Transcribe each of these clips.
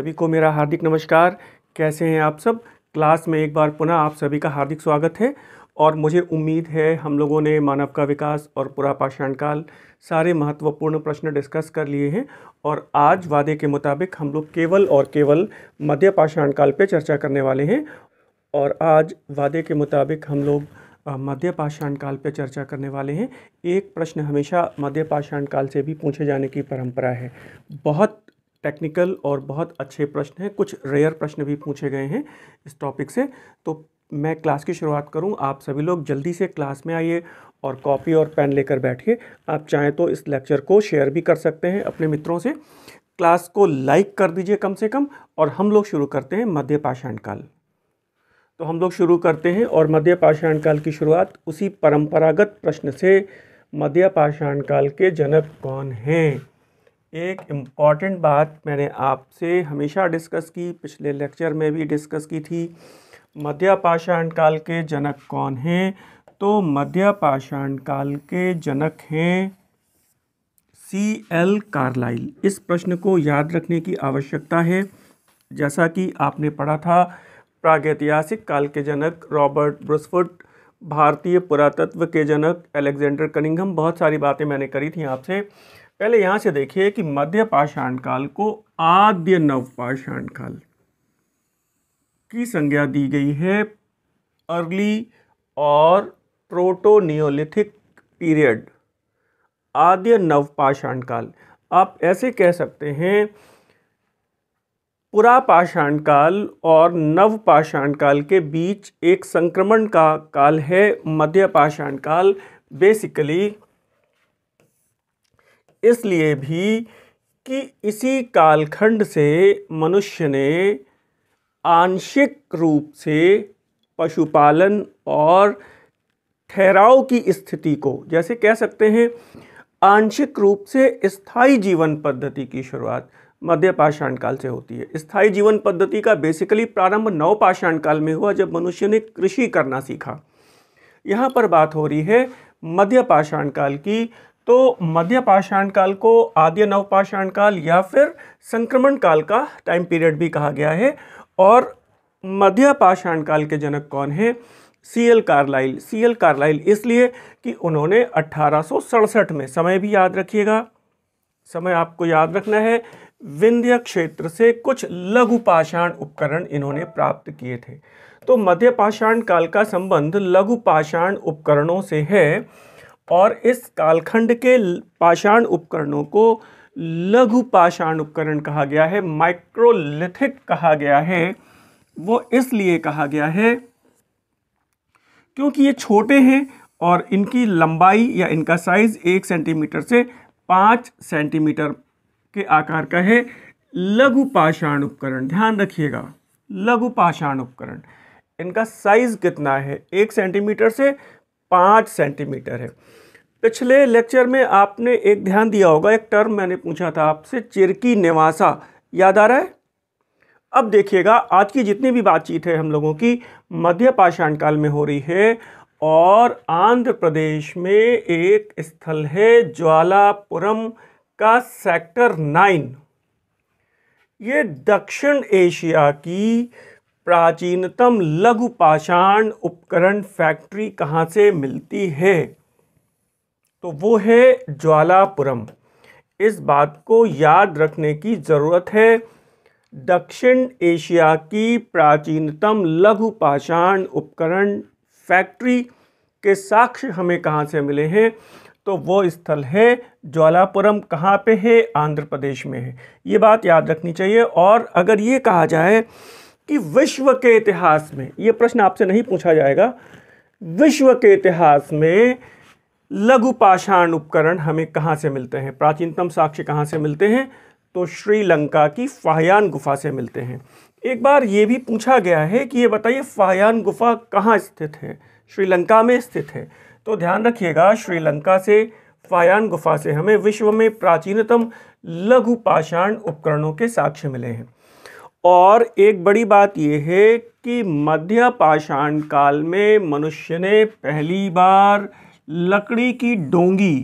सभी को मेरा हार्दिक नमस्कार कैसे हैं आप सब क्लास में एक बार पुनः आप सभी का हार्दिक स्वागत है और मुझे उम्मीद है हम लोगों ने मानव का विकास और पूरा पाषाण काल सारे महत्वपूर्ण प्रश्न डिस्कस कर लिए हैं और आज वादे के मुताबिक हम लोग केवल और केवल मध्य पाषाण काल पर चर्चा करने वाले हैं और आज वादे के मुताबिक हम लोग मध्य पाषाण काल पर चर्चा करने वाले हैं एक प्रश्न हमेशा मध्य पाषाण काल से भी पूछे जाने की परंपरा है बहुत टेक्निकल और बहुत अच्छे प्रश्न हैं कुछ रेयर प्रश्न भी पूछे गए हैं इस टॉपिक से तो मैं क्लास की शुरुआत करूं आप सभी लोग जल्दी से क्लास में आइए और कॉपी और पेन लेकर बैठिए आप चाहें तो इस लेक्चर को शेयर भी कर सकते हैं अपने मित्रों से क्लास को लाइक कर दीजिए कम से कम और हम लोग शुरू करते हैं मध्य पाषाण काल तो हम लोग शुरू करते हैं और मध्य पाषाण काल की शुरुआत उसी परंपरागत प्रश्न से मध्य पाषाण काल के जनक कौन हैं एक इम्पॉर्टेंट बात मैंने आपसे हमेशा डिस्कस की पिछले लेक्चर में भी डिस्कस की थी मध्य पाषाण काल के जनक कौन हैं तो मध्य पाषाण काल के जनक हैं सी एल कार्लाइल इस प्रश्न को याद रखने की आवश्यकता है जैसा कि आपने पढ़ा था प्रागैतिहासिक काल के जनक रॉबर्ट ब्रुसफुट भारतीय पुरातत्व के जनक अलेक्जेंडर कनिंगम बहुत सारी बातें मैंने करी थी आपसे पहले यहाँ से देखिए कि मध्य पाषाण काल को आद्य नवपाषाण काल की संज्ञा दी गई है अर्ली और प्रोटो नियोलिथिक पीरियड आद्य नवपाषाण काल आप ऐसे कह सकते हैं पुरापाषाण काल और नवपाषाण काल के बीच एक संक्रमण का काल है मध्य पाषाण काल बेसिकली इसलिए भी कि इसी कालखंड से मनुष्य ने आंशिक रूप से पशुपालन और ठहराव की स्थिति को जैसे कह सकते हैं आंशिक रूप से स्थाई जीवन पद्धति की शुरुआत मध्य पाषाण काल से होती है स्थाई जीवन पद्धति का बेसिकली प्रारंभ नव पाषाण काल में हुआ जब मनुष्य ने कृषि करना सीखा यहाँ पर बात हो रही है मध्य पाषाण काल की तो मध्य पाषाण काल को आद्य नवपाषाण काल या फिर संक्रमण काल का टाइम पीरियड भी कहा गया है और मध्य पाषाण काल के जनक कौन हैं C L Carlyle C L Carlyle इसलिए कि उन्होंने अट्ठारह में समय भी याद रखिएगा समय आपको याद रखना है विंध्य क्षेत्र से कुछ लघु पाषाण उपकरण इन्होंने प्राप्त किए थे तो मध्य पाषाण काल का संबंध लघु पाषाण उपकरणों से है और इस कालखंड के पाषाण उपकरणों को लघु पाषाण उपकरण कहा गया है माइक्रोलिथिक कहा गया है वो इसलिए कहा गया है क्योंकि ये छोटे हैं और इनकी लंबाई या इनका साइज एक सेंटीमीटर से पाँच सेंटीमीटर के आकार का है लघु पाषाण उपकरण ध्यान रखिएगा लघु पाषाण उपकरण इनका साइज कितना है एक सेंटीमीटर से पाँच सेंटीमीटर है पिछले लेक्चर में आपने एक ध्यान दिया होगा एक टर्म मैंने पूछा था आपसे चिरकी निवासा याद आ रहा है अब देखिएगा आज की जितनी भी बातचीत है हम लोगों की मध्य पाषाण काल में हो रही है और आंध्र प्रदेश में एक स्थल है ज्वालापुरम का सेक्टर नाइन ये दक्षिण एशिया की प्राचीनतम लघु पाषाण उपकरण फैक्ट्री कहाँ से मिलती है तो वो है ज्वालापुरम इस बात को याद रखने की ज़रूरत है दक्षिण एशिया की प्राचीनतम लघु पाषाण उपकरण फैक्ट्री के साक्ष्य हमें कहाँ से मिले हैं तो वो स्थल है ज्वालापुरम कहाँ पे है आंध्र प्रदेश में है ये बात याद रखनी चाहिए और अगर ये कहा जाए कि विश्व के इतिहास में ये प्रश्न आपसे नहीं पूछा जाएगा विश्व के इतिहास में लघु पाषाण उपकरण हमें कहाँ से मिलते हैं प्राचीनतम साक्ष्य कहाँ से मिलते हैं तो श्रीलंका की फाहयान गुफा से मिलते हैं एक बार ये भी पूछा गया है कि ये बताइए फाहयान गुफा कहाँ स्थित है श्रीलंका में स्थित है तो ध्यान रखिएगा श्रीलंका से फायान गुफा से हमें विश्व में प्राचीनतम लघु पाषाण उपकरणों के साक्ष्य मिले हैं और एक बड़ी बात यह है कि मध्य पाषाण काल में मनुष्य ने पहली बार लकड़ी की डोंगी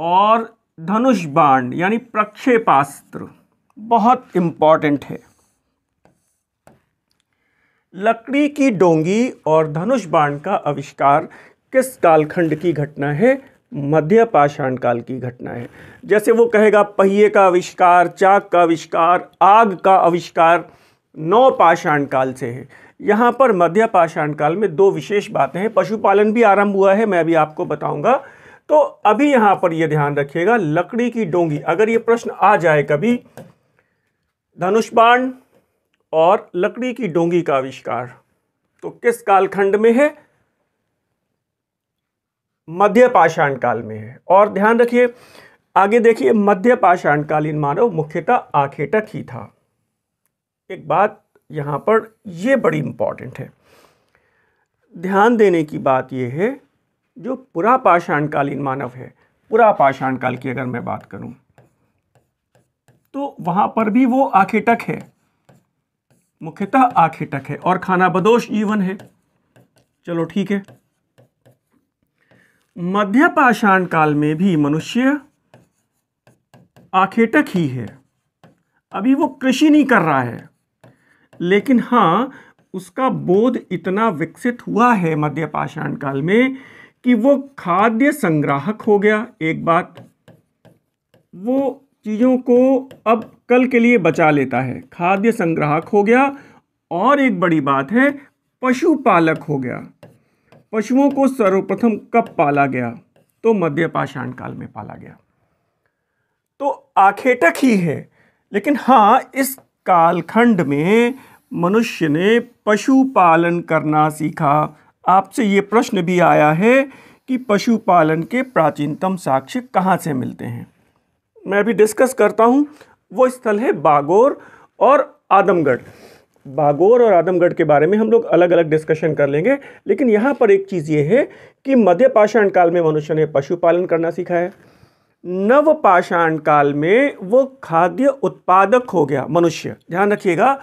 और धनुष बाण यानी प्रक्षेपास्त्र बहुत इम्पॉर्टेंट है लकड़ी की डोंगी और धनुष बाण का आविष्कार किस कालखंड की घटना है मध्य पाषाण काल की घटना है जैसे वो कहेगा पहिए का आविष्कार चाक का आविष्कार आग का आविष्कार नौ पाषाण काल से है यहाँ पर मध्य पाषाण काल में दो विशेष बातें हैं पशुपालन भी आरंभ हुआ है मैं अभी आपको बताऊंगा तो अभी यहाँ पर यह ध्यान रखिएगा लकड़ी की डोंगी अगर ये प्रश्न आ जाए कभी धनुष्बाण और लकड़ी की डोंगी का आविष्कार तो किस कालखंड में है मध्य पाषाण काल में है और ध्यान रखिए आगे देखिए मध्य पाषाणकालीन मानव मुख्यतः आखेटक ही था एक बात यहाँ पर ये बड़ी इम्पॉर्टेंट है ध्यान देने की बात यह है जो पूरा कालीन मानव है पूरा पाषाण काल की अगर मैं बात करूं तो वहां पर भी वो आखेटक है मुख्यतः आखेटक है और खाना बदोश जीवन है चलो ठीक है मध्य पाषाण काल में भी मनुष्य आखेटक ही है अभी वो कृषि नहीं कर रहा है लेकिन हाँ उसका बोध इतना विकसित हुआ है मध्य पाषाण काल में कि वो खाद्य संग्राहक हो गया एक बात वो चीज़ों को अब कल के लिए बचा लेता है खाद्य संग्राहक हो गया और एक बड़ी बात है पशुपालक हो गया पशुओं को सर्वप्रथम कब पाला गया तो मध्य पाषाण काल में पाला गया तो आखेटक ही है लेकिन हाँ इस कालखंड में मनुष्य ने पशुपालन करना सीखा आपसे ये प्रश्न भी आया है कि पशुपालन के प्राचीनतम साक्ष्य कहाँ से मिलते हैं मैं भी डिस्कस करता हूँ वो स्थल है बागोर और आदमगढ़ बागोर और आदमगढ़ के बारे में हम लोग अलग अलग डिस्कशन कर लेंगे लेकिन यहाँ पर एक चीज़ ये है कि मध्य पाषाण काल में मनुष्य ने पशुपालन करना सीखा है नवपाषाण काल में वो खाद्य उत्पादक हो गया मनुष्य ध्यान रखिएगा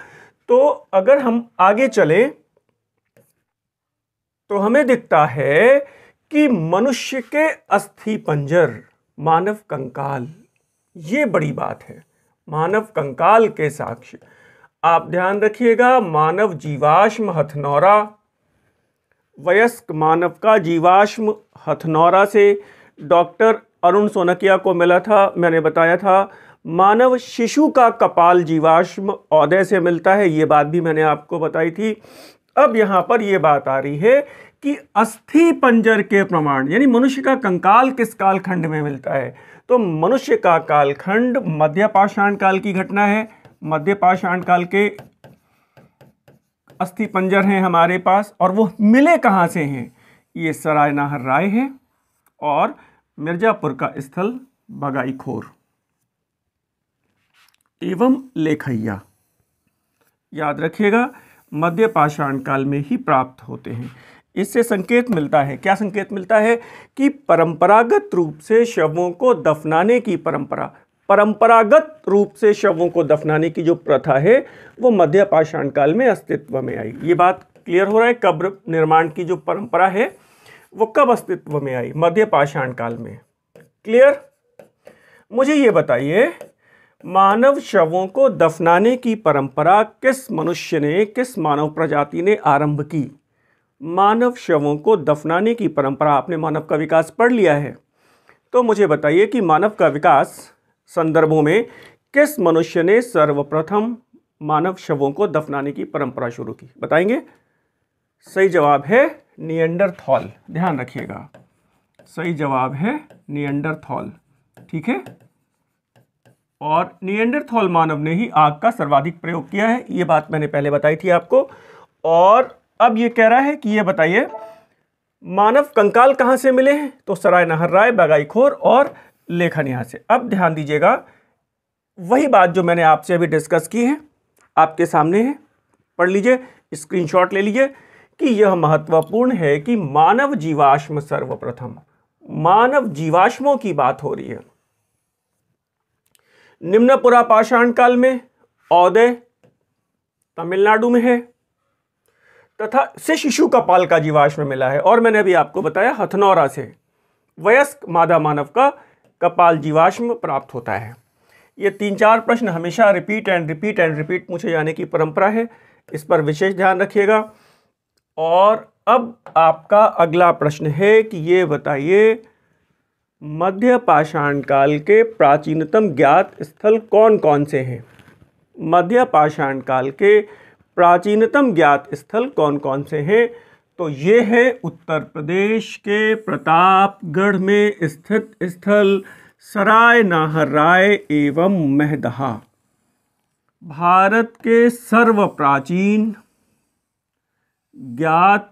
तो अगर हम आगे चले तो हमें दिखता है कि मनुष्य के अस्थि पंजर मानव कंकाल ये बड़ी बात है मानव कंकाल के साक्ष्य आप ध्यान रखिएगा मानव जीवाश्म हथनौरा वयस्क मानव का जीवाश्म हथनौरा से डॉक्टर अरुण सोनकिया को मिला था मैंने बताया था मानव शिशु का कपाल जीवाश्म औदय से मिलता है ये बात भी मैंने आपको बताई थी अब यहाँ पर ये बात आ रही है कि अस्थि पंजर के प्रमाण यानी मनुष्य का कंकाल किस कालखंड में मिलता है तो मनुष्य का कालखंड मध्य पाषाण काल की घटना है मध्य पाषाण काल के अस्थि पंजर हैं हमारे पास और वो मिले कहाँ से हैं ये सरायनाहर राय है और मिर्जापुर का स्थल बगाईखोर एवं लेखैया याद रखिएगा मध्य पाषाण काल में ही प्राप्त होते हैं इससे संकेत मिलता है क्या संकेत मिलता है कि परंपरागत रूप से शवों को दफनाने की परंपरा परंपरागत रूप से शवों को दफनाने की जो प्रथा है वो मध्य पाषाण काल में अस्तित्व में आई ये बात क्लियर हो रहा है कब्र निर्माण की जो परंपरा है वो कब अस्तित्व में आई मध्य पाषाण काल में क्लियर मुझे ये बताइए मानव शवों को दफनाने की परंपरा किस मनुष्य ने किस मानव प्रजाति ने आरंभ की मानव शवों को दफनाने की परंपरा आपने मानव का विकास पढ़ लिया है तो मुझे बताइए कि मानव का विकास संदर्भों में किस मनुष्य ने सर्वप्रथम मानव शवों को दफनाने की परंपरा शुरू की बताएंगे सही जवाब है नियंडरथॉल ध्यान रखिएगा सही जवाब है नियंडरथॉल ठीक है और नियंडरथॉल मानव ने ही आग का सर्वाधिक प्रयोग किया है ये बात मैंने पहले बताई थी आपको और अब ये कह रहा है कि ये बताइए मानव कंकाल कहाँ से मिले हैं तो सराय नहर राय बगाईखोर और लेखन यहाँ से अब ध्यान दीजिएगा वही बात जो मैंने आपसे अभी डिस्कस की है आपके सामने है पढ़ लीजिए स्क्रीनशॉट ले लीजिए कि यह महत्वपूर्ण है कि मानव जीवाश्म सर्वप्रथम मानव जीवाश्मों की बात हो रही है निम्न पुरा पाषाण काल में औदय तमिलनाडु में है तथा से शिशु कपाल का जीवाश्म मिला है और मैंने अभी आपको बताया हथनौरा से वयस्क मादा मानव का कपाल जीवाश्म प्राप्त होता है ये तीन चार प्रश्न हमेशा repeat and repeat and repeat पूछे जाने की परंपरा है इस पर विशेष ध्यान रखिएगा और अब आपका अगला प्रश्न है कि ये बताइए मध्य पाषाण काल के प्राचीनतम ज्ञात स्थल कौन कौन से हैं मध्य पाषाण काल के प्राचीनतम ज्ञात स्थल कौन कौन से हैं तो ये है उत्तर प्रदेश के प्रतापगढ़ में स्थित स्थल सराय नाहर राय एवं महदहा भारत के सर्वप्राचीन ज्ञात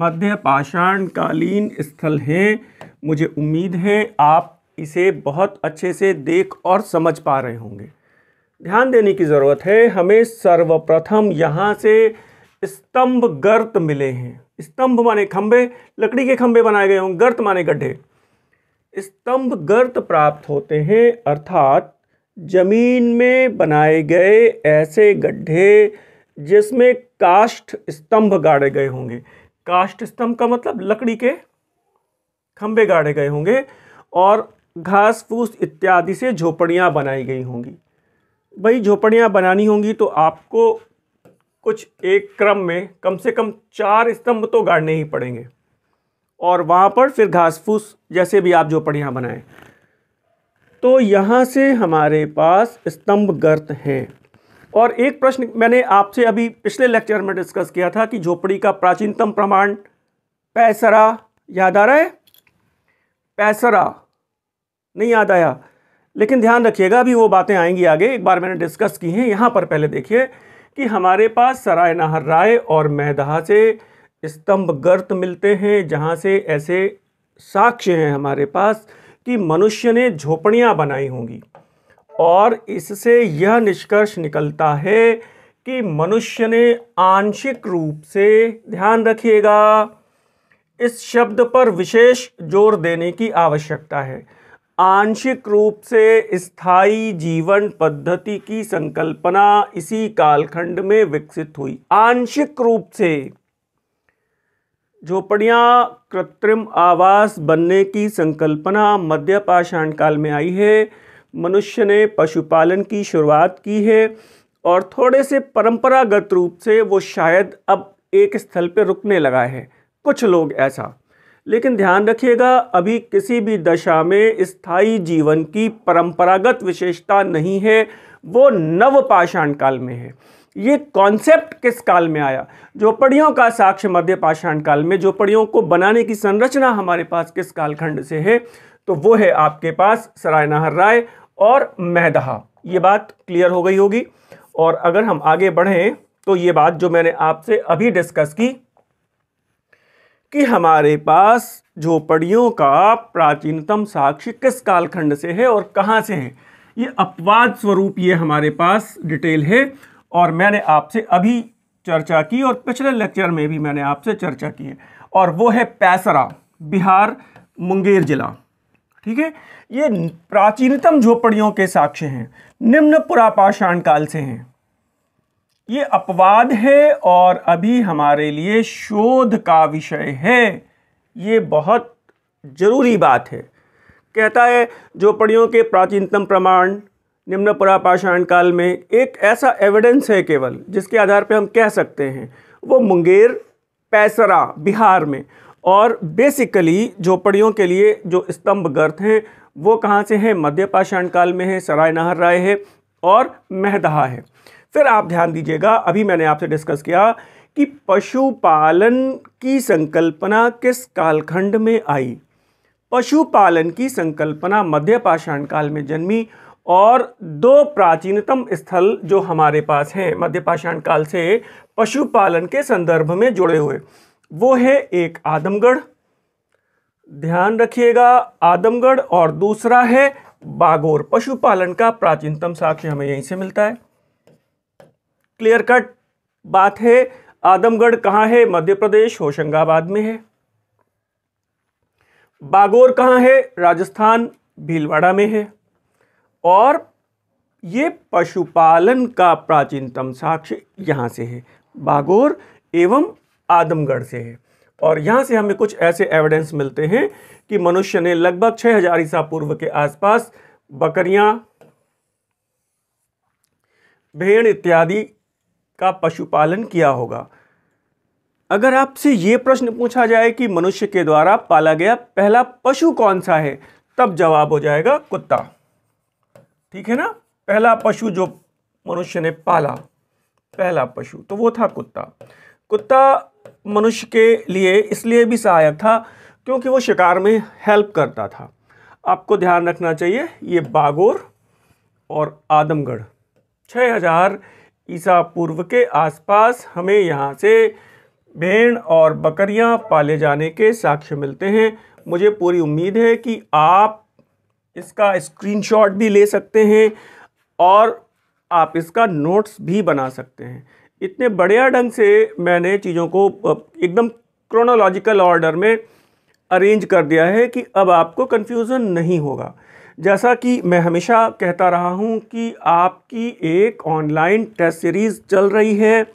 मध्य पाषाण कालीन स्थल हैं मुझे उम्मीद है आप इसे बहुत अच्छे से देख और समझ पा रहे होंगे ध्यान देने की ज़रूरत है हमें सर्वप्रथम यहाँ से स्तंभ गर्त मिले हैं स्तंभ माने खम्भे लकड़ी के खम्भे बनाए गए हों गर्त माने गड्ढे स्तंभ गर्त प्राप्त होते हैं अर्थात जमीन में बनाए गए ऐसे गड्ढे जिसमें काष्ठ स्तंभ गाड़े गए होंगे काष्ठ स्तंभ का मतलब लकड़ी के खंभे गाड़े गए होंगे और घास फूस इत्यादि से झोपड़ियाँ बनाई गई होंगी भाई झोपड़ियाँ बनानी होंगी तो आपको कुछ एक क्रम में कम से कम चार स्तंभ तो गाड़ने ही पड़ेंगे और वहाँ पर फिर घास फूस जैसे भी आप झोपड़ियाँ बनाएं तो यहाँ से हमारे पास स्तंभ गर्त हैं और एक प्रश्न मैंने आपसे अभी पिछले लेक्चर में डिस्कस किया था कि झोपड़ी का प्राचीनतम प्रमाण पैसरा याद आ रहा है पैसरा नहीं याद आया लेकिन ध्यान रखिएगा अभी वो बातें आएंगी आगे एक बार मैंने डिस्कस की हैं यहाँ पर पहले देखिए कि हमारे पास सराय नाहर राय और मैदहा से स्तंभ गर्त मिलते हैं जहाँ से ऐसे साक्ष्य हैं हमारे पास कि मनुष्य ने झोपड़ियाँ बनाई होंगी और इससे यह निष्कर्ष निकलता है कि मनुष्य ने आंशिक रूप से ध्यान रखिएगा इस शब्द पर विशेष जोर देने की आवश्यकता है आंशिक रूप से स्थायी जीवन पद्धति की संकल्पना इसी कालखंड में विकसित हुई आंशिक रूप से झोपड़ियाँ कृत्रिम आवास बनने की संकल्पना मध्य पाषाण काल में आई है मनुष्य ने पशुपालन की शुरुआत की है और थोड़े से परंपरागत रूप से वो शायद अब एक स्थल पर रुकने लगा है कुछ लोग ऐसा लेकिन ध्यान रखिएगा अभी किसी भी दशा में स्थायी जीवन की परंपरागत विशेषता नहीं है वो नवपाषाण काल में है ये कॉन्सेप्ट किस काल में आया झोपड़ियों का साक्ष्य मध्य पाषाण काल में झोपड़ियों को बनाने की संरचना हमारे पास किस कालखंड से है तो वो है आपके पास सराय राय और महदहा ये बात क्लियर हो गई होगी और अगर हम आगे बढ़ें तो ये बात जो मैंने आपसे अभी डिस्कस की कि हमारे पास झोपड़ियों का प्राचीनतम साक्ष्य किस कालखंड से है और कहाँ से है ये अपवाद स्वरूप ये हमारे पास डिटेल है और मैंने आपसे अभी चर्चा की और पिछले लेक्चर में भी मैंने आपसे चर्चा की है और वो है पैसरा बिहार मुंगेर ज़िला ठीक है ये प्राचीनतम झोपड़ियों के साक्ष्य हैं निम्न पुरापाषाण काल से हैं ये अपवाद है और अभी हमारे लिए शोध का विषय है ये बहुत ज़रूरी बात है कहता है झोपड़ियों के प्राचीनतम प्रमाण निम्न पुरापाषाण काल में एक ऐसा एविडेंस है केवल जिसके आधार पर हम कह सकते हैं वो मुंगेर पैसरा बिहार में और बेसिकली झोपड़ियों के लिए जो स्तंभ गर्थ हैं वो कहाँ से हैं मध्य पाषाण काल में है सराय नहर राय है और महदहा है फिर आप ध्यान दीजिएगा अभी मैंने आपसे डिस्कस किया कि पशुपालन की संकल्पना किस कालखंड में आई पशुपालन की संकल्पना मध्य पाषाण काल में जन्मी और दो प्राचीनतम स्थल जो हमारे पास हैं मध्य पाषाण काल से पशुपालन के संदर्भ में जुड़े हुए वो है एक आदमगढ़ ध्यान रखिएगा आदमगढ़ और दूसरा है बागोर पशुपालन का प्राचीनतम साक्ष्य हमें यहीं से मिलता है क्लियर कट बात है आदमगढ़ कहाँ है मध्य प्रदेश होशंगाबाद में है बागोर कहाँ है राजस्थान भीलवाड़ा में है और ये पशुपालन का प्राचीनतम साक्ष्य यहाँ से है बागोर एवं आदमगढ़ से है और यहाँ से हमें कुछ ऐसे एविडेंस मिलते हैं कि मनुष्य ने लगभग 6000 ईसा पूर्व के आसपास बकरियाँ भेड़ इत्यादि का पशुपालन किया होगा अगर आपसे ये प्रश्न पूछा जाए कि मनुष्य के द्वारा पाला गया पहला पशु कौन सा है तब जवाब हो जाएगा कुत्ता ठीक है ना पहला पशु जो मनुष्य ने पाला पहला पशु तो वो था कुत्ता कुत्ता मनुष्य के लिए इसलिए भी सहायक था क्योंकि वो शिकार में हेल्प करता था आपको ध्यान रखना चाहिए ये बागोर और आदमगढ़ 6000 ईसा पूर्व के आसपास हमें यहाँ से भेड़ और बकरियाँ पाले जाने के साक्ष्य मिलते हैं मुझे पूरी उम्मीद है कि आप इसका स्क्रीनशॉट भी ले सकते हैं और आप इसका नोट्स भी बना सकते हैं इतने बढ़िया ढंग से मैंने चीज़ों को एकदम क्रोनोलॉजिकल ऑर्डर में अरेंज कर दिया है कि अब आपको कन्फ्यूज़न नहीं होगा जैसा कि मैं हमेशा कहता रहा हूँ कि आपकी एक ऑनलाइन टेस्ट सीरीज़ चल रही है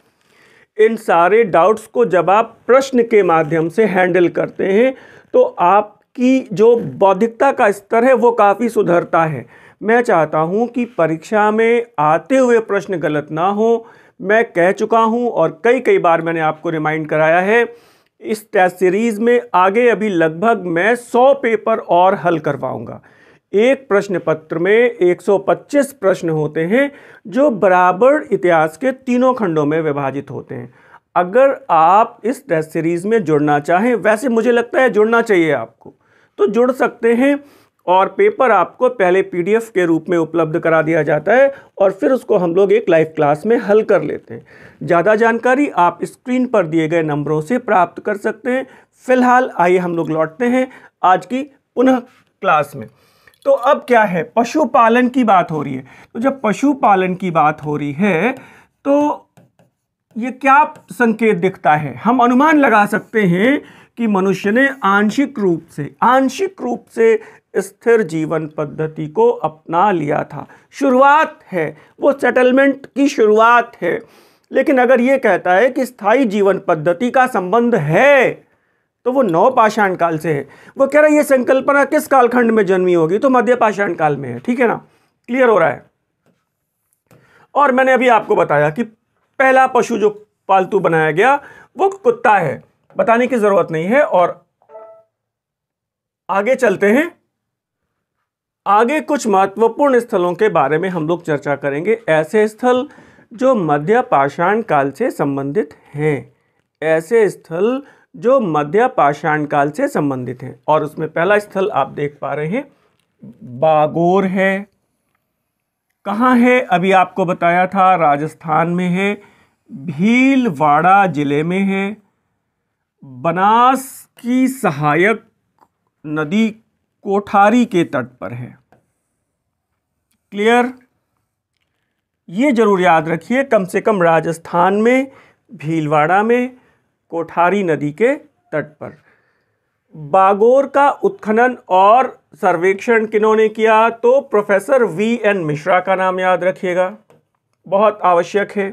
इन सारे डाउट्स को जब आप प्रश्न के माध्यम से हैंडल करते हैं तो आपकी जो बौद्धिकता का स्तर है वो काफ़ी सुधरता है मैं चाहता हूँ कि परीक्षा में आते हुए प्रश्न गलत ना हो मैं कह चुका हूं और कई कई बार मैंने आपको रिमाइंड कराया है इस टेस्ट सीरीज़ में आगे अभी लगभग मैं 100 पेपर और हल करवाऊंगा एक प्रश्न पत्र में 125 प्रश्न होते हैं जो बराबर इतिहास के तीनों खंडों में विभाजित होते हैं अगर आप इस टेस्ट सीरीज़ में जुड़ना चाहें वैसे मुझे लगता है जुड़ना चाहिए आपको तो जुड़ सकते हैं और पेपर आपको पहले पीडीएफ के रूप में उपलब्ध करा दिया जाता है और फिर उसको हम लोग एक लाइव क्लास में हल कर लेते हैं ज़्यादा जानकारी आप स्क्रीन पर दिए गए नंबरों से प्राप्त कर सकते हैं फिलहाल आइए हम लोग लौटते हैं आज की पुनः क्लास में तो अब क्या है पशुपालन की बात हो रही है तो जब पशुपालन की बात हो रही है तो ये क्या संकेत दिखता है हम अनुमान लगा सकते हैं कि मनुष्य ने आंशिक रूप से आंशिक रूप से स्थिर जीवन पद्धति को अपना लिया था शुरुआत है वो सेटलमेंट की शुरुआत है लेकिन अगर ये कहता है कि स्थायी जीवन पद्धति का संबंध है तो वो नौ पाषाण काल से है वो कह रहा है ये संकल्पना किस कालखंड में जन्मी होगी तो मध्य पाषाण काल में है ठीक है ना क्लियर हो रहा है और मैंने अभी आपको बताया कि पहला पशु जो पालतू बनाया गया वो कुत्ता है बताने की जरूरत नहीं है और आगे चलते हैं आगे कुछ महत्वपूर्ण स्थलों के बारे में हम लोग चर्चा करेंगे ऐसे स्थल जो मध्य पाषाण काल से संबंधित हैं ऐसे स्थल जो मध्य पाषाण काल से संबंधित हैं और उसमें पहला स्थल आप देख पा रहे हैं बागोर है कहाँ है अभी आपको बताया था राजस्थान में है भीलवाड़ा जिले में है बनास की सहायक नदी कोठारी के तट पर है क्लियर ये जरूर याद रखिए कम से कम राजस्थान में भीलवाड़ा में कोठारी नदी के तट पर बागोर का उत्खनन और सर्वेक्षण किन्होंने किया तो प्रोफेसर वी एन मिश्रा का नाम याद रखिएगा बहुत आवश्यक है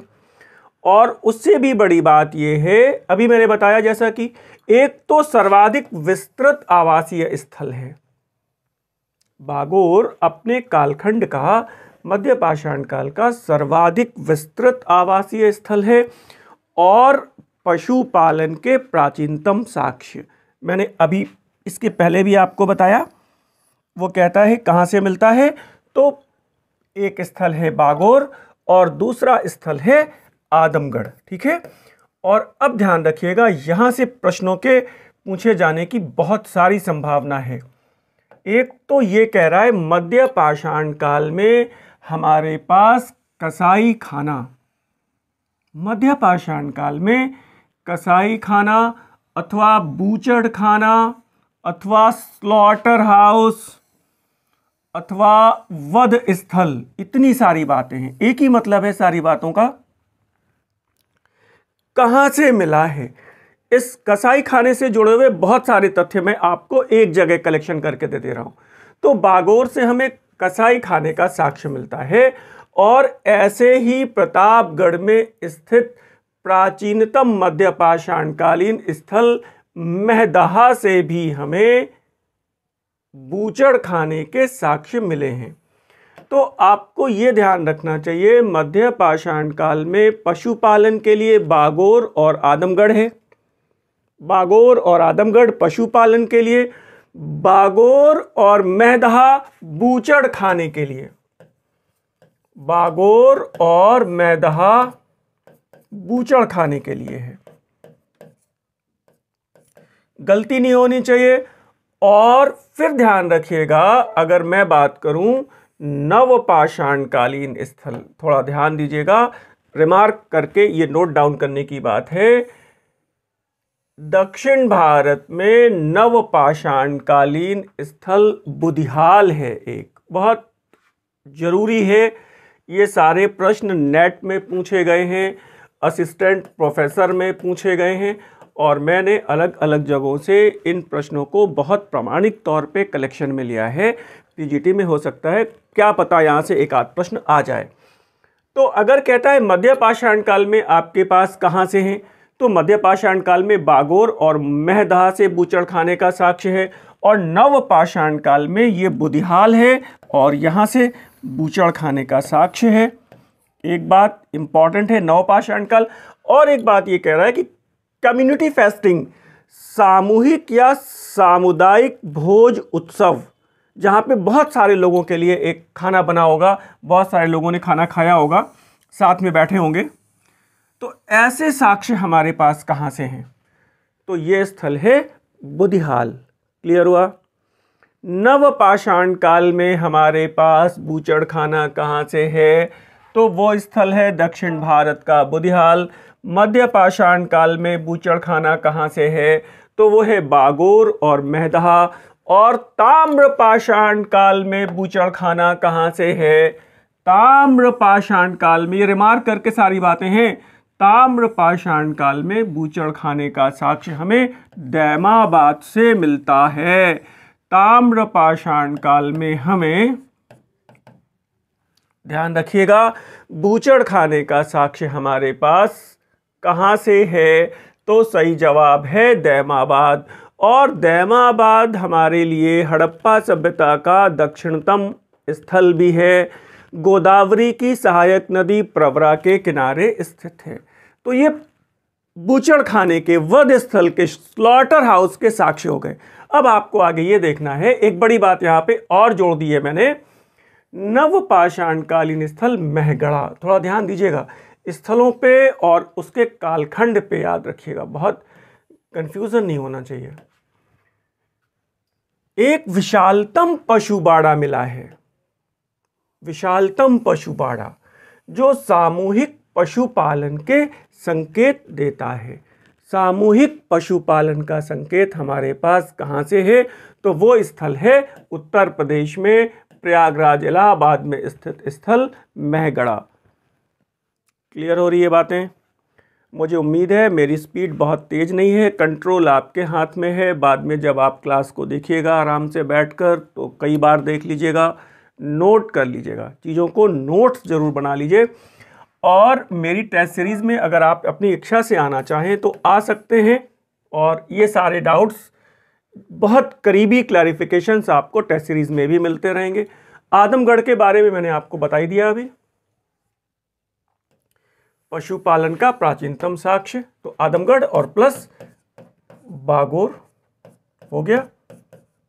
और उससे भी बड़ी बात यह है अभी मैंने बताया जैसा कि एक तो सर्वाधिक विस्तृत आवासीय स्थल है बागोर अपने कालखंड का मध्य पाषाण काल का सर्वाधिक विस्तृत आवासीय स्थल है और पशुपालन के प्राचीनतम साक्ष्य मैंने अभी इसके पहले भी आपको बताया वो कहता है कहाँ से मिलता है तो एक स्थल है बागोर और दूसरा स्थल है आदमगढ़ ठीक है और अब ध्यान रखिएगा यहाँ से प्रश्नों के पूछे जाने की बहुत सारी संभावना है एक तो ये कह रहा है मध्य पाषाण काल में हमारे पास कसाई खाना मध्य पाषाण काल में कसाई खाना अथवा बूचड़ खाना अथवा स्लॉटर हाउस अथवा वध स्थल इतनी सारी बातें हैं एक ही मतलब है सारी बातों का कहाँ से मिला है इस कसाई खाने से जुड़े हुए बहुत सारे तथ्य मैं आपको एक जगह कलेक्शन करके दे दे रहा हूँ तो बागोर से हमें कसाई खाने का साक्ष्य मिलता है और ऐसे ही प्रतापगढ़ में स्थित प्राचीनतम मध्य पाषाणकालीन स्थल महदहा से भी हमें बूचड़ खाने के साक्ष्य मिले हैं तो आपको ये ध्यान रखना चाहिए मध्य पाषाण काल में पशुपालन के लिए बागोर और आदमगढ़ है बागोर और आदमगढ़ पशुपालन के लिए बागोर और मैदहा बूचड़ खाने के लिए बागोर और मैदहा बूचड़ खाने के लिए है गलती नहीं होनी चाहिए और फिर ध्यान रखिएगा अगर मैं बात करूं नवपाषाणकालीन स्थल थोड़ा ध्यान दीजिएगा रिमार्क करके ये नोट डाउन करने की बात है दक्षिण भारत में नवपाषाणकालीन स्थल बुधिहाल है एक बहुत जरूरी है ये सारे प्रश्न नेट में पूछे गए हैं असिस्टेंट प्रोफेसर में पूछे गए हैं और मैंने अलग अलग जगहों से इन प्रश्नों को बहुत प्रामाणिक तौर पे कलेक्शन में लिया है पीजीटी में हो सकता है क्या पता यहाँ से एक आध प्रश्न आ जाए तो अगर कहता है मध्य पाषाण काल में आपके पास कहाँ से हैं तो मध्य पाषाण काल में बागोर और महदहा से बूचड़ खाने का साक्ष्य है और नव पाषाण काल में ये बुधिहाल है और यहाँ से बूचड़ खाने का साक्ष्य है एक बात इम्पॉर्टेंट है नव पाषाण काल और एक बात ये कह रहा है कि कम्युनिटी फेस्टिंग सामूहिक या सामुदायिक भोज उत्सव जहाँ पे बहुत सारे लोगों के लिए एक खाना बना होगा बहुत सारे लोगों ने खाना खाया होगा साथ में बैठे होंगे तो ऐसे साक्ष्य हमारे पास कहाँ से हैं तो ये स्थल है बुधिहाल क्लियर हुआ नव पाषाण काल में हमारे पास बूचड़ खाना कहाँ से है तो वो स्थल है दक्षिण भारत का बुधिहाल मध्य पाषाण काल में बूचड़ खाना कहाँ से है तो वो है बागोर और मेहदहा और ताम्र पाषाण काल में बूचड़ खाना कहाँ से है ताम्र पाषाण काल में ये रिमार्क करके सारी बातें हैं ताम्र पाषाण काल में बूचड़ खाने का साक्ष्य हमें दैमाबाद से मिलता है ताम्र पाषाण काल में हमें ध्यान रखिएगा खाने का साक्ष्य हमारे पास कहाँ से है तो सही जवाब है दैमाबाद और दैमाबाद हमारे लिए हड़प्पा सभ्यता का दक्षिणतम स्थल भी है गोदावरी की सहायक नदी प्रवरा के किनारे स्थित है तो ये बूचड़ खाने के वध स्थल के स्लॉटर हाउस के साक्ष्य हो गए अब आपको आगे ये देखना है एक बड़ी बात यहाँ पे और जोड़ दी है मैंने नवपाषाणकालीन स्थल महगड़ा थोड़ा ध्यान दीजिएगा स्थलों पे और उसके कालखंड पे याद रखिएगा बहुत कन्फ्यूज़न नहीं होना चाहिए एक विशालतम पशु बाड़ा मिला है विशालतम पशु बाड़ा जो सामूहिक पशुपालन के संकेत देता है सामूहिक पशुपालन का संकेत हमारे पास कहाँ से है तो वो स्थल है उत्तर प्रदेश में प्रयागराज इलाहाबाद में स्थित स्थल महगड़ा क्लियर हो रही है बातें मुझे उम्मीद है मेरी स्पीड बहुत तेज़ नहीं है कंट्रोल आपके हाथ में है बाद में जब आप क्लास को देखिएगा आराम से बैठकर तो कई बार देख लीजिएगा नोट कर लीजिएगा चीज़ों को नोट्स ज़रूर बना लीजिए और मेरी टेस्ट सीरीज़ में अगर आप अपनी इच्छा से आना चाहें तो आ सकते हैं और ये सारे डाउट्स बहुत करीबी क्लैरिफिकेशंस आपको टेस्ट सीरीज़ में भी मिलते रहेंगे आदमगढ़ के बारे में मैंने आपको बताई दिया अभी पशुपालन का प्राचीनतम साक्ष्य तो आदमगढ़ और प्लस बागोर हो गया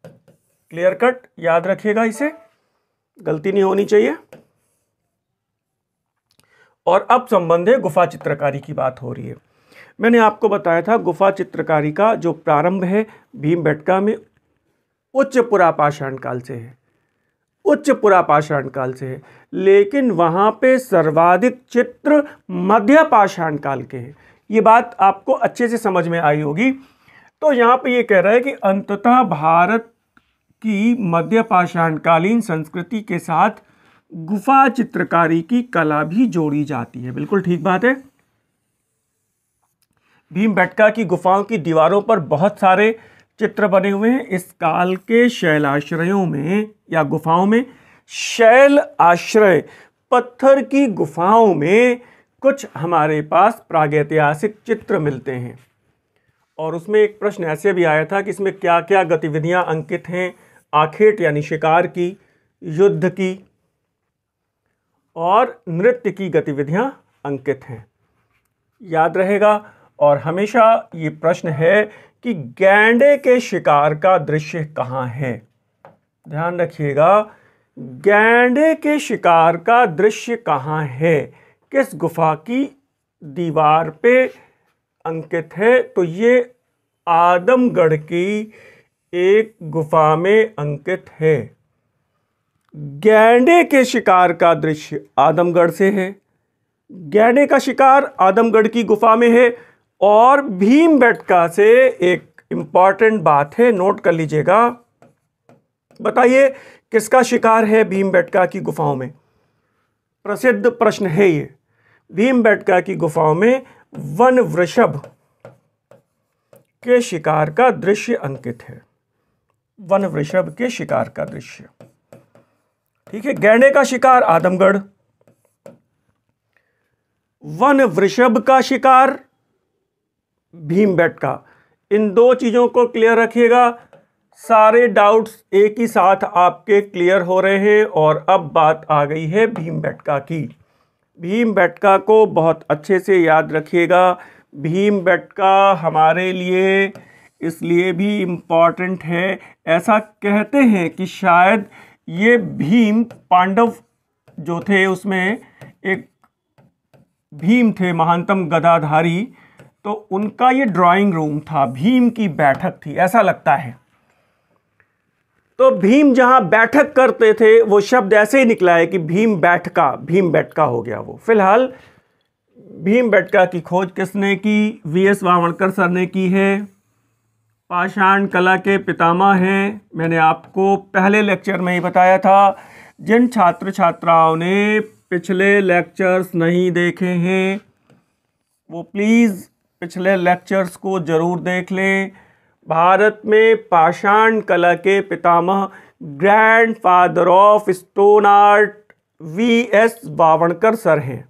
क्लियर कट याद रखिएगा इसे गलती नहीं होनी चाहिए और अब संबंध है गुफा चित्रकारी की बात हो रही है मैंने आपको बताया था गुफा चित्रकारी का जो प्रारंभ है भीम बेटका में उच्च पुरापाषाण काल से है उच्च पुरापाषाण काल से है लेकिन वहाँ पे सर्वाधिक चित्र मध्य पाषाण काल के हैं ये बात आपको अच्छे से समझ में आई होगी तो यहाँ पे ये कह रहा है कि अंततः भारत की मध्य पाषाणकालीन संस्कृति के साथ गुफा चित्रकारी की कला भी जोड़ी जाती है बिल्कुल ठीक बात है भीम बेटका की गुफाओं की दीवारों पर बहुत सारे चित्र बने हुए हैं इस काल के शैल आश्रयों में या गुफाओं में शैल आश्रय पत्थर की गुफाओं में कुछ हमारे पास प्रागैतिहासिक चित्र मिलते हैं और उसमें एक प्रश्न ऐसे भी आया था कि इसमें क्या क्या गतिविधियां अंकित हैं आखेट यानी शिकार की युद्ध की और नृत्य की गतिविधियां अंकित हैं याद रहेगा और हमेशा ये प्रश्न है कि गैंडे के शिकार का दृश्य कहाँ है ध्यान रखिएगा गैंडे के शिकार का दृश्य कहाँ है किस गुफा की दीवार पे अंकित है तो ये आदमगढ़ की एक गुफा में अंकित है गैंडे के शिकार का दृश्य आदमगढ़ से है गैंडे का शिकार आदमगढ़ की गुफा में है और भीम बैठका से एक इम्पॉर्टेंट बात है नोट कर लीजिएगा बताइए किसका शिकार है भीम बैठका की गुफाओं में प्रसिद्ध प्रश्न है ये भीम बैठका की गुफाओं में वन वृषभ के शिकार का दृश्य अंकित है वन वृषभ के शिकार का दृश्य ठीक है गैंडे का शिकार आदमगढ़ वन वृषभ का शिकार भीम बेट का इन दो चीज़ों को क्लियर रखिएगा सारे डाउट्स एक ही साथ आपके क्लियर हो रहे हैं और अब बात आ गई है भीम बैटका की भीम बैटका को बहुत अच्छे से याद रखिएगा भीम बैटका हमारे लिए इसलिए भी इम्पॉर्टेंट है ऐसा कहते हैं कि शायद ये भीम पांडव जो थे उसमें एक भीम थे महानतम गदाधारी तो उनका ये ड्राइंग रूम था भीम की बैठक थी ऐसा लगता है तो भीम जहां बैठक करते थे वो शब्द ऐसे ही निकला है कि भीम बैठका भीम बैठका हो गया वो फिलहाल भीम बैठका की खोज किसने की वी एस वावणकर सर ने की है पाषाण कला के पितामह हैं मैंने आपको पहले लेक्चर में ही बताया था जिन छात्र छात्राओं ने पिछले लेक्चर्स नहीं देखे हैं वो प्लीज़ पिछले लेक्चर्स को जरूर देख लें भारत में पाषाण कला के पितामह grandfather of stone art V S Bawankar sir हैं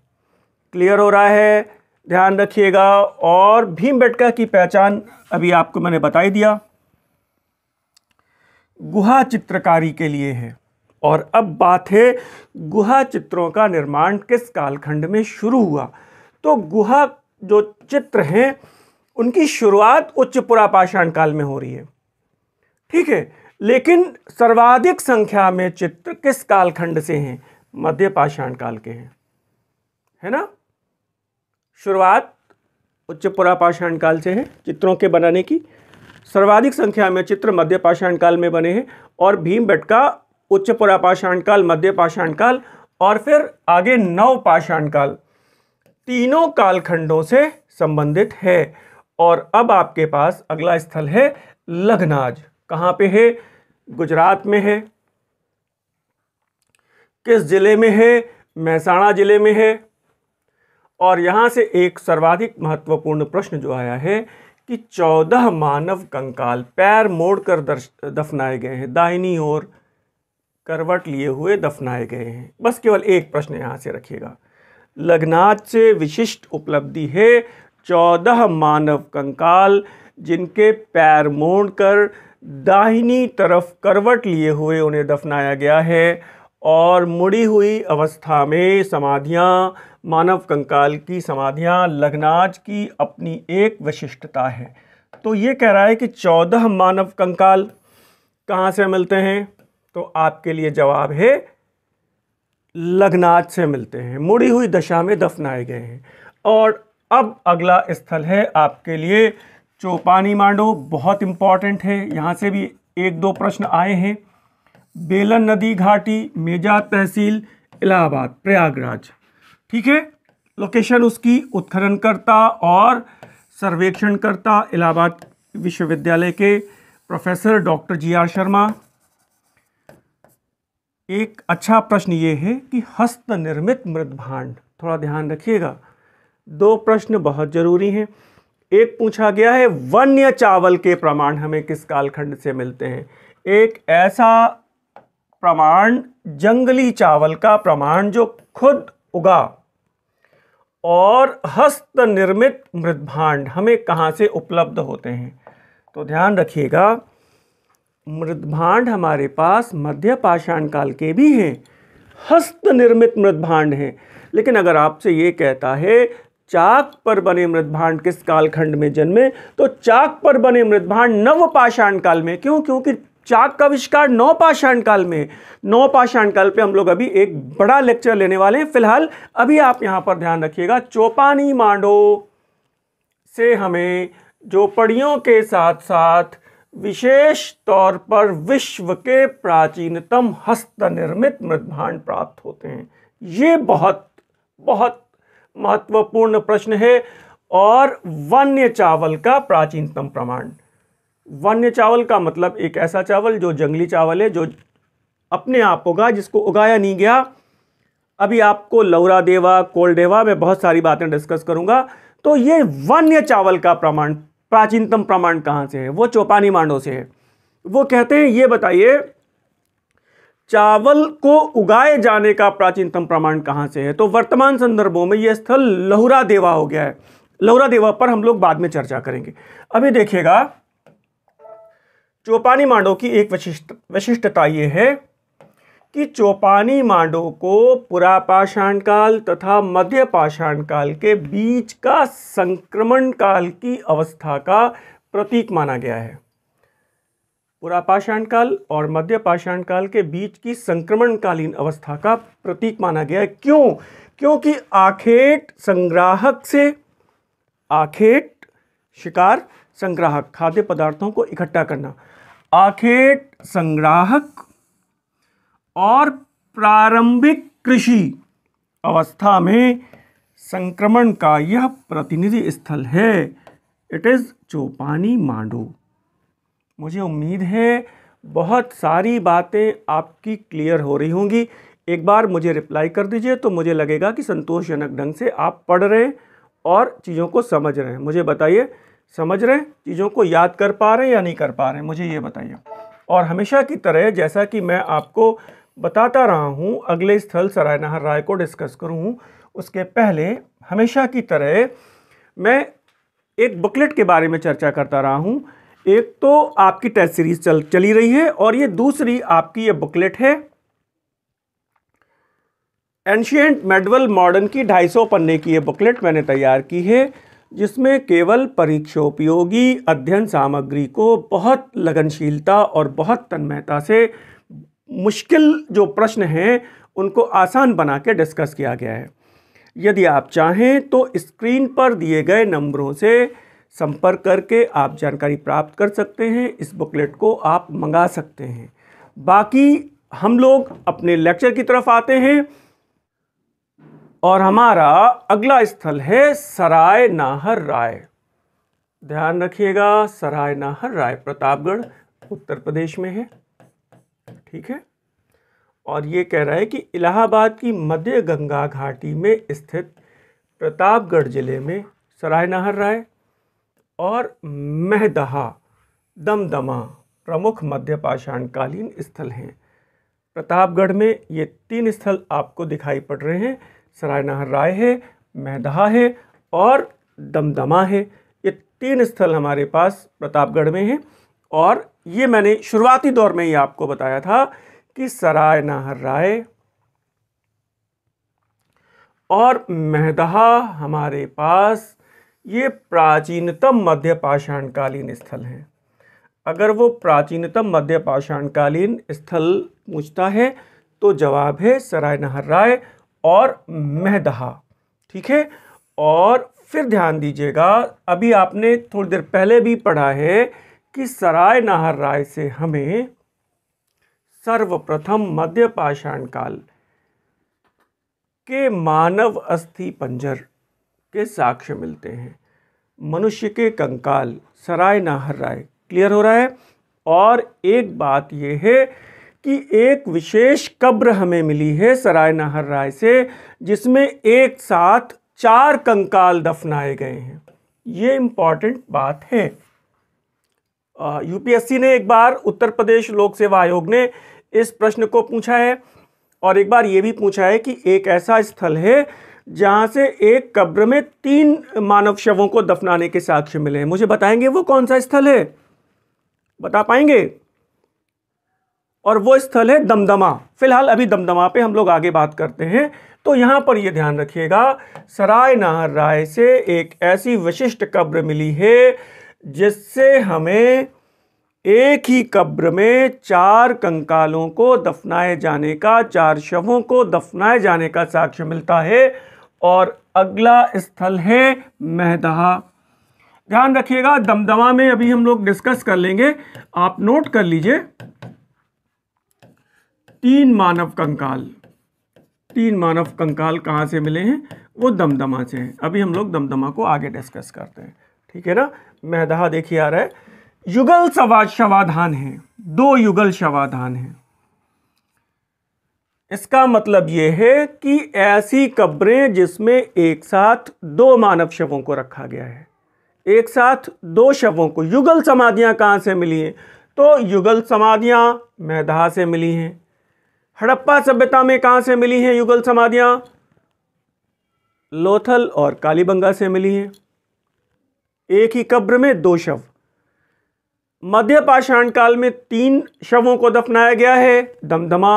क्लियर हो रहा है ध्यान रखिएगा और भीम बेटका की पहचान अभी आपको मैंने बताई दिया गुहा चित्रकारी के लिए है और अब बात है गुहा चित्रों का निर्माण किस कालखंड में शुरू हुआ तो गुहा जो चित्र हैं उनकी शुरुआत उच्च पुरापाषाण काल में हो रही है ठीक है लेकिन सर्वाधिक संख्या में चित्र किस कालखंड से हैं मध्य पाषाण काल के हैं है ना शुरुआत उच्च पुरापाषाण काल से है चित्रों के बनाने की सर्वाधिक संख्या में चित्र मध्य पाषाण काल में बने हैं और भीम बटका उच्च पुरापाषाण काल मध्य पाषाण काल और फिर आगे नव पाषाण काल तीनों कालखंडों से संबंधित है और अब आपके पास अगला स्थल है लघनाज कहाँ पे है गुजरात में है किस जिले में है महसाणा जिले में है और यहाँ से एक सर्वाधिक महत्वपूर्ण प्रश्न जो आया है कि चौदह मानव कंकाल पैर मोड़कर दफनाए गए हैं दाहिनी ओर करवट लिए हुए दफनाए गए हैं बस केवल एक प्रश्न यहाँ से रखिएगा लग्नाच से विशिष्ट उपलब्धि है चौदह मानव कंकाल जिनके पैर मोड़ कर दाहिनी तरफ करवट लिए हुए उन्हें दफनाया गया है और मुड़ी हुई अवस्था में समाधियाँ मानव कंकाल की समाधियाँ लग्नाच की अपनी एक विशिष्टता है तो ये कह रहा है कि चौदह मानव कंकाल कहाँ से मिलते हैं तो आपके लिए जवाब है लगनाथ से मिलते हैं मुड़ी हुई दशा में दफनाए गए हैं और अब अगला स्थल है आपके लिए चौपानी मांडो बहुत इम्पॉर्टेंट है यहाँ से भी एक दो प्रश्न आए हैं बेलन नदी घाटी मेजा तहसील इलाहाबाद प्रयागराज ठीक है लोकेशन उसकी उत्खननकर्ता और सर्वेक्षणकर्ता इलाहाबाद विश्वविद्यालय के professor doctor G R Sharma एक अच्छा प्रश्न ये है कि हस्त निर्मित मृदभांड थोड़ा ध्यान रखिएगा दो प्रश्न बहुत जरूरी हैं एक पूछा गया है वन्य चावल के प्रमाण हमें किस कालखंड से मिलते हैं एक ऐसा प्रमाण जंगली चावल का प्रमाण जो खुद उगा और हस्त निर्मित मृदभांड हमें कहाँ से उपलब्ध होते हैं तो ध्यान रखिएगा मृदभांड हमारे पास मध्य पाषाण काल के भी हैं हस्त निर्मित मृदभांड हैं लेकिन अगर आपसे ये कहता है चाक पर बने मृदभांड किस कालखंड में जन्मे तो चाक पर बने मृदभांड नव पाषाण काल में क्यों क्योंकि चाक का आविष्कार नौ पाषाण काल में नौ पाषाण काल पे हम लोग अभी एक बड़ा लेक्चर लेने वाले हैं फिलहाल अभी आप यहाँ पर ध्यान रखिएगा चौपानी मांडो से हमें झोपड़ियों के साथ साथ विशेष तौर पर विश्व के प्राचीनतम हस्त निर्मित मृदभांड प्राप्त होते हैं ये बहुत बहुत महत्वपूर्ण प्रश्न है और वन्य चावल का प्राचीनतम प्रमाण वन्य चावल का मतलब एक ऐसा चावल जो जंगली चावल है जो अपने आप होगा जिसको उगाया नहीं गया अभी आपको लौरा देवा कोलडेवा में बहुत सारी बातें डिस्कस करूंगा तो ये वन्य चावल का प्रमाण प्राचीनतम प्रमाण कहाँ से है वो चौपानी मांडो से है वो कहते हैं ये बताइए चावल को उगाए जाने का प्राचीनतम प्रमाण कहाँ से है तो वर्तमान संदर्भों में यह स्थल लहुरा देवा हो गया है लहुरा देवा पर हम लोग बाद में चर्चा करेंगे अभी देखिएगा चौपानी मांडो की एक विशिष्ट विशिष्टता ये है कि चौपानी मांडो को पुरापाषाण काल तथा मध्य पाषाण काल के बीच का संक्रमण काल की अवस्था का प्रतीक माना गया है पुरापाषाण काल और मध्य पाषाण काल के बीच की संक्रमणकालीन अवस्था का प्रतीक माना गया है क्यों क्योंकि आखेट संग्राहक से आखेट शिकार संग्राहक खाद्य पदार्थों को इकट्ठा करना आखेट संग्राहक और प्रारंभिक कृषि अवस्था में संक्रमण का यह प्रतिनिधि स्थल है इट इज़ चौपानी मांडू मुझे उम्मीद है बहुत सारी बातें आपकी क्लियर हो रही होंगी एक बार मुझे रिप्लाई कर दीजिए तो मुझे लगेगा कि संतोषजनक ढंग से आप पढ़ रहे हैं और चीज़ों को समझ रहे हैं मुझे बताइए समझ रहे हैं चीज़ों को याद कर पा रहे हैं या नहीं कर पा रहे हैं मुझे ये बताइए और हमेशा की तरह जैसा कि मैं आपको बताता रहा हूँ अगले स्थल सरायनहर राय को डिस्कस करूँ उसके पहले हमेशा की तरह मैं एक बुकलेट के बारे में चर्चा करता रहा हूँ एक तो आपकी टेस्ट सीरीज चल चली रही है और ये दूसरी आपकी ये बुकलेट है एंशियंट मेडवल मॉडर्न की 250 पन्ने की ये बुकलेट मैंने तैयार की है जिसमें केवल परीक्षोपयोगी अध्ययन सामग्री को बहुत लगनशीलता और बहुत तन्मयता से मुश्किल जो प्रश्न हैं उनको आसान बना के डिस्कस किया गया है यदि आप चाहें तो स्क्रीन पर दिए गए नंबरों से संपर्क करके आप जानकारी प्राप्त कर सकते हैं इस बुकलेट को आप मंगा सकते हैं बाकी हम लोग अपने लेक्चर की तरफ आते हैं और हमारा अगला स्थल है सराय नाहर राय ध्यान रखिएगा सराय नाहर राय प्रतापगढ़ उत्तर प्रदेश में है ठीक है और ये कह रहा है कि इलाहाबाद की मध्य गंगा घाटी में स्थित प्रतापगढ़ जिले में सराय नहर राय और महदहा दमदमा प्रमुख मध्य पाषाणकालीन स्थल हैं प्रतापगढ़ में ये तीन स्थल आपको दिखाई पड़ रहे हैं सराय नहर राय है महदहा है और दमदमा है ये तीन स्थल हमारे पास प्रतापगढ़ में हैं और ये मैंने शुरुआती दौर में ही आपको बताया था कि सराय नाहर राय और मेहदहा हमारे पास ये प्राचीनतम मध्य पाषाणकालीन स्थल हैं अगर वो प्राचीनतम मध्य पाषाणकालीन स्थल पूछता है तो जवाब है सराय नाहर राय और मेहदहा ठीक है और फिर ध्यान दीजिएगा अभी आपने थोड़ी देर पहले भी पढ़ा है कि सराय नाहर राय से हमें सर्वप्रथम मध्य पाषाण काल के मानव अस्थि पंजर के साक्ष्य मिलते हैं मनुष्य के कंकाल सराय नाहर राय क्लियर हो रहा है और एक बात यह है कि एक विशेष कब्र हमें मिली है सराय नाहर राय से जिसमें एक साथ चार कंकाल दफनाए गए हैं ये इम्पॉर्टेंट बात है यूपीएससी ने एक बार उत्तर प्रदेश लोक सेवा आयोग ने इस प्रश्न को पूछा है और एक बार ये भी पूछा है कि एक ऐसा स्थल है जहाँ से एक कब्र में तीन मानव शवों को दफनाने के साक्ष्य मिले हैं मुझे बताएंगे वो कौन सा स्थल है बता पाएंगे और वो स्थल है दमदमा फिलहाल अभी दमदमा पे हम लोग आगे बात करते हैं तो यहाँ पर ये ध्यान रखिएगा सराय नाहर राय से एक ऐसी विशिष्ट कब्र मिली है जिससे हमें एक ही कब्र में चार कंकालों को दफनाए जाने का चार शवों को दफनाए जाने का साक्ष्य मिलता है और अगला स्थल है महदहा ध्यान रखिएगा दमदमा में अभी हम लोग डिस्कस कर लेंगे आप नोट कर लीजिए तीन मानव कंकाल तीन मानव कंकाल कहाँ से मिले हैं वो दमदमा से हैं अभी हम लोग दमदमा को आगे डिस्कस करते हैं ठीक है ना मेहदहा देखिए आ रहा है युगल सवाद शवाधान है दो युगल शवाधान है इसका मतलब यह है कि ऐसी कब्रें जिसमें एक साथ दो मानव शवों को रखा गया है एक साथ दो शवों को युगल समाधियां कहां से मिली हैं तो युगल समाधियां मेहदहा से मिली हैं हड़प्पा सभ्यता में कहां से मिली हैं युगल समाधियां लोथल और कालीबंगा से मिली हैं एक ही कब्र में दो शव मध्य पाषाण काल में तीन शवों को दफनाया गया है दमदमा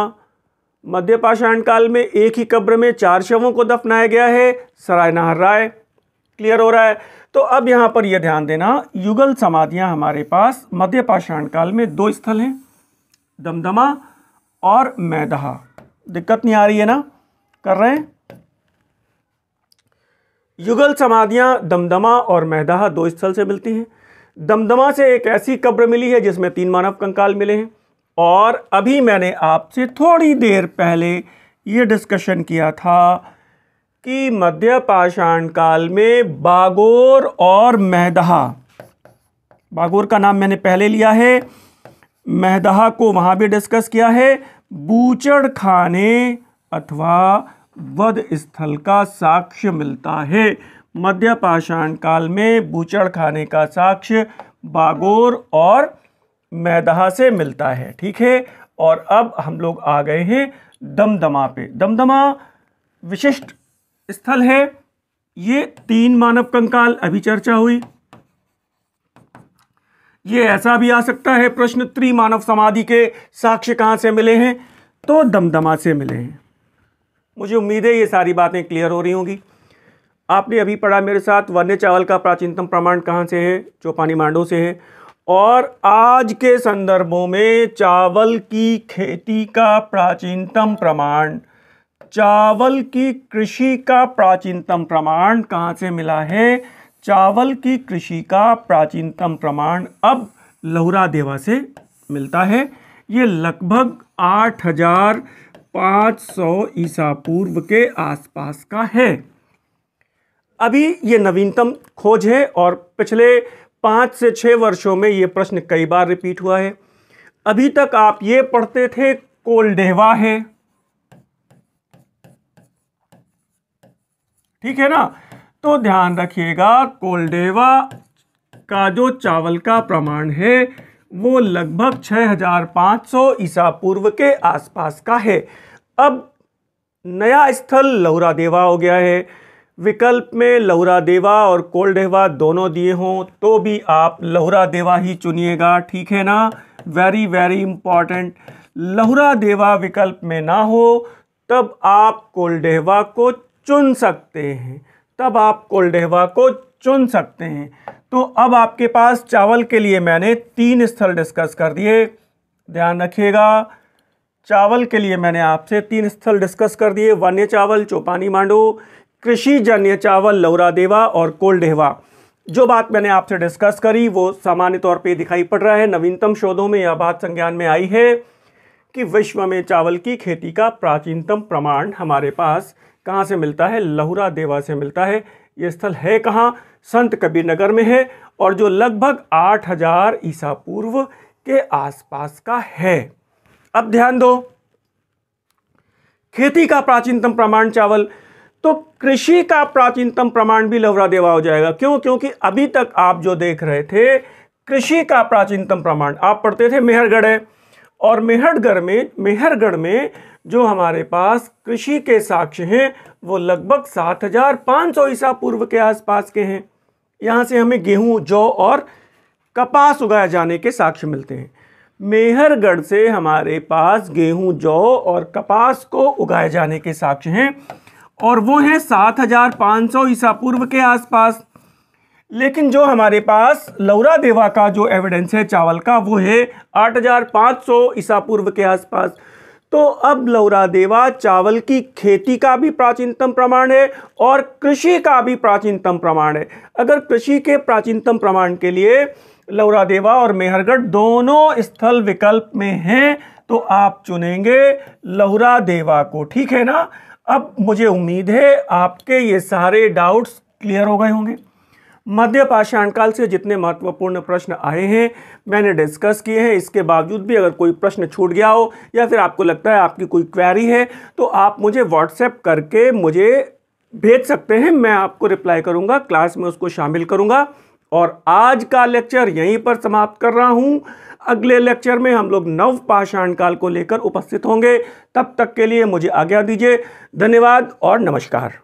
मध्य पाषाण काल में एक ही कब्र में चार शवों को दफनाया गया है सराय नाहर राय क्लियर हो रहा है तो अब यहाँ पर यह ध्यान देना युगल समाधियाँ हमारे पास मध्य पाषाण काल में दो स्थल हैं दमदमा और मैदहा दिक्कत नहीं आ रही है ना कर रहे हैं युगल समाधियाँ दमदमा और महदाहा दो स्थल से मिलती हैं दमदमा से एक ऐसी कब्र मिली है जिसमें तीन मानव कंकाल मिले हैं और अभी मैंने आपसे थोड़ी देर पहले ये डिस्कशन किया था कि मध्य पाषाण काल में बागोर और महदहा बागोर का नाम मैंने पहले लिया है महदहा को वहाँ भी डिस्कस किया है बूचड़ खाने अथवा वध स्थल का साक्ष्य मिलता है मध्य पाषाण काल में बूचड़ खाने का साक्ष्य बागोर और मैदहा से मिलता है ठीक है और अब हम लोग आ गए हैं दमदमा पे दमदमा विशिष्ट स्थल है ये तीन मानव कंकाल अभी चर्चा हुई ये ऐसा भी आ सकता है प्रश्न त्रि मानव समाधि के साक्ष्य कहाँ से मिले हैं तो दमदमा से मिले हैं मुझे उम्मीद है ये सारी बातें क्लियर हो रही होंगी आपने अभी पढ़ा मेरे साथ वन्य चावल का प्राचीनतम प्रमाण कहाँ से है चौपानी मांडो से है और आज के संदर्भों में चावल की खेती का प्राचीनतम प्रमाण चावल की कृषि का प्राचीनतम प्रमाण कहाँ से मिला है चावल की कृषि का प्राचीनतम प्रमाण अब लहुरा देवा से मिलता है ये लगभग आठ हजार पाँच सौ ईसा पूर्व के आसपास का है अभी ये नवीनतम खोज है और पिछले पाँच से छः वर्षों में ये प्रश्न कई बार रिपीट हुआ है अभी तक आप ये पढ़ते थे कोलडेवा है ठीक है ना तो ध्यान रखिएगा कोलडेवा का जो चावल का प्रमाण है वो लगभग 6500 ईसा पूर्व के आसपास का है अब नया स्थल लौरा देवा हो गया है विकल्प में लौरा देवा और कोलडेवा दोनों दिए हों तो भी आप लौरा देवा ही चुनिएगा ठीक है ना वेरी वेरी इंपॉर्टेंट लौरा देवा विकल्प में ना हो तब आप कोलडेवा को चुन सकते हैं तब आप कोलडेवा को चुन सकते हैं तो अब आपके पास चावल के लिए मैंने तीन स्थल डिस्कस कर दिए ध्यान रखिएगा चावल के लिए मैंने आपसे तीन स्थल डिस्कस कर दिए वन्य चावल चौपानी मांडो कृषि जन्य चावल लौरा देवा और कोलडेहवा जो बात मैंने आपसे डिस्कस करी वो सामान्य तौर पे दिखाई पड़ रहा है नवीनतम शोधों में यह बात संज्ञान में आई है कि विश्व में चावल की खेती का प्राचीनतम प्रमाण हमारे पास कहाँ से मिलता है लहुरा देवा से मिलता है ये स्थल है कहाँ संत कबीर नगर में है और जो लगभग 8000 हजार ईसा पूर्व के आसपास का है अब ध्यान दो खेती का प्राचीनतम प्रमाण चावल तो कृषि का प्राचीनतम प्रमाण भी लवरा देवा हो जाएगा क्यों क्योंकि अभी तक आप जो देख रहे थे कृषि का प्राचीनतम प्रमाण आप पढ़ते थे मेहरगढ़ है और मेहरगढ़ में मेहरगढ़ में जो हमारे पास कृषि के साक्ष्य हैं वो लगभग सात हजार पाँच सौ ईसा पूर्व के आसपास के हैं यहाँ से हमें गेहूँ जौ और कपास उगाए जाने के साक्ष्य मिलते हैं मेहरगढ़ से हमारे पास गेहूँ जौ और कपास को उगाए जाने के साक्ष्य हैं और वो हैं सात हजार पाँच सौ ईसा पूर्व के आसपास लेकिन जो हमारे पास लौरा देवा का जो एविडेंस है चावल का वो है आठ हजार पाँच सौ ईसा पूर्व के आसपास तो अब लौरादेवा चावल की खेती का भी प्राचीनतम प्रमाण है और कृषि का भी प्राचीनतम प्रमाण है अगर कृषि के प्राचीनतम प्रमाण के लिए लौरादेवा और मेहरगढ़ दोनों स्थल विकल्प में हैं तो आप चुनेंगे लौरादेवा को ठीक है ना अब मुझे उम्मीद है आपके ये सारे डाउट्स क्लियर हो गए होंगे मध्य पाषाण काल से जितने महत्वपूर्ण प्रश्न आए हैं मैंने डिस्कस किए हैं इसके बावजूद भी अगर कोई प्रश्न छूट गया हो या फिर आपको लगता है आपकी कोई क्वेरी है तो आप मुझे व्हाट्सएप करके मुझे भेज सकते हैं मैं आपको रिप्लाई करूँगा क्लास में उसको शामिल करूँगा और आज का लेक्चर यहीं पर समाप्त कर रहा हूँ अगले लेक्चर में हम लोग नव पाषाण काल को लेकर उपस्थित होंगे तब तक के लिए मुझे आज्ञा दीजिए धन्यवाद और नमस्कार